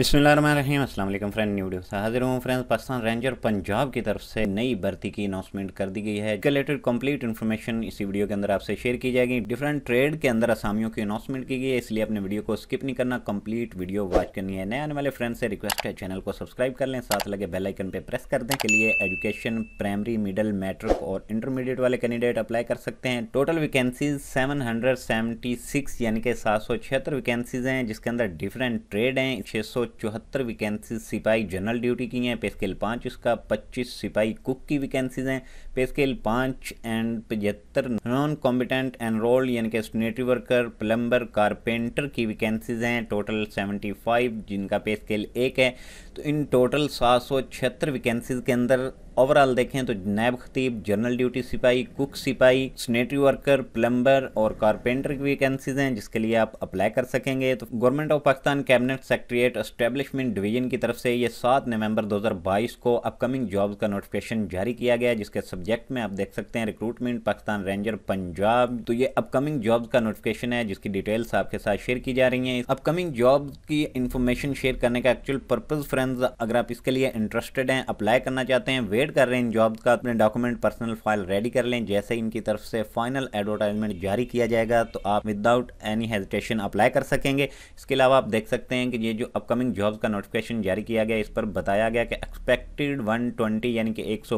बिसमीम friend new video हाजिर हूँ फ्रेंड्स पाकिस्तान रेंजर पंजाब की तरफ से नई भर्ती की अनाउंसमेंट कर दी गई है रिलेटेड कंप्लीट इन्फॉर्मेशन इसी वीडियो के अंदर आपसे शेयर की जाएगी डिफरेंट ट्रेड के अंदर आसामियों की अनाउंसमेंट की गई है इसलिए अपने वीडियो को स्किप नहीं करना कम्प्लीट वीडियो वॉच करनी है नए आने वाले फ्रेंड से रिक्वेस्ट है चैनल को सब्सक्राइब कर लें साथ लगे बेलाइकन पर प्रेस कर दें के लिए एजुकेशन प्राइमरी मिडल मैट्रिक और इंटरमीडिएट वाले कैंडिडेट अप्लाई कर सकते हैं टोटल वैकेंसीज सेवन यानी कि सात वैकेंसीज हैं जिसके अंदर डिफरेंट ट्रेड हैं छः चौहत्तर वैकेंसी सिपाही जनरल ड्यूटी की हैं पे स्केल पाँच उसका पच्चीस सिपाही कुक की वैकेंसीज हैं पे स्केल पाँच एंड पचहत्तर नॉन कॉम्पिटेंट एनरोल यानी कि स्नेटरी वर्कर प्लम्बर कारपेंटर की वैकेंसीज हैं टोटल सेवेंटी फाइव जिनका पे स्केल एक है तो इन टोटल सात सौ छिहत्तर वैकेंसीज के अंदर ओवरऑल देखें तो नैब खतीब जनरल ड्यूटी सिपाही कुक सिपाही सनेटरी वर्कर प्लम्बर और कारपेंटर की वैकेंसीज हैं जिसके लिए आप अप्लाई कर सकेंगे तो government of Pakistan cabinet secretariat establishment division की तरफ से ये सात नवंबर 2022 को अपकमिंग जॉब्स का नोटिफिकेशन जारी किया गया जिसके सब्जेक्ट में आप देख सकते हैं रिक्रूटमेंट पाकिस्तान रेंजर पंजाब तो ये अपकमिंग जॉब का नोटिफिकेशन है जिसकी डिटेल्स आपके साथ शेयर की जा रही है अपकमिंग जॉब की इन्फॉर्मेशन शेयर करने का एक्चुअल पर्पज फ्रेंड्स अगर आप इसके लिए इंटरेस्टेड हैं अप्लाई करना चाहते हैं वेट वेट कर रहे हैं इन जॉब का अपने डॉक्यूमेंट पर्सनल फाइल रेडी कर लें जैसे इनकी तरफ से फाइनल एडवर्टाइजमेंट जारी किया जाएगा तो आप विदाउट एनी हेजिटेशन अप्लाई कर सकेंगे इसके अलावा आप देख सकते हैं कि ये जो अपकमिंग जॉब का नोटिफिकेशन जारी किया गया इस पर बताया गया कि एक्सपेक्टेड वन यानी कि एक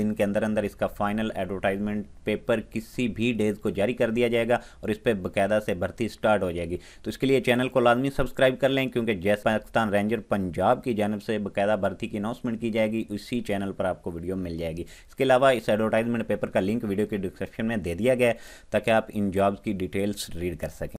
दिन के अंदर अंदर इसका फाइनल एडवर्टाइजमेंट पेपर किसी भी डेज को जारी कर दिया जाएगा और इस पर बाकायदा से भर्ती स्टार्ट हो जाएगी तो इसके लिए चैनल को लाजमी सब्सक्राइब कर लें क्योंकि जैस पाकिस्तान रेंजर पंजाब की जानब से बाकायदा भर्ती की अनाउंसमेंट की जाएगी उसी चैनल पर आप आपको वीडियो मिल जाएगी इसके अलावा इस एडवर्टाइजमेंट पेपर का लिंक वीडियो के डिस्क्रिप्शन में दे दिया गया है ताकि आप इन जॉब्स की डिटेल्स रीड कर सकें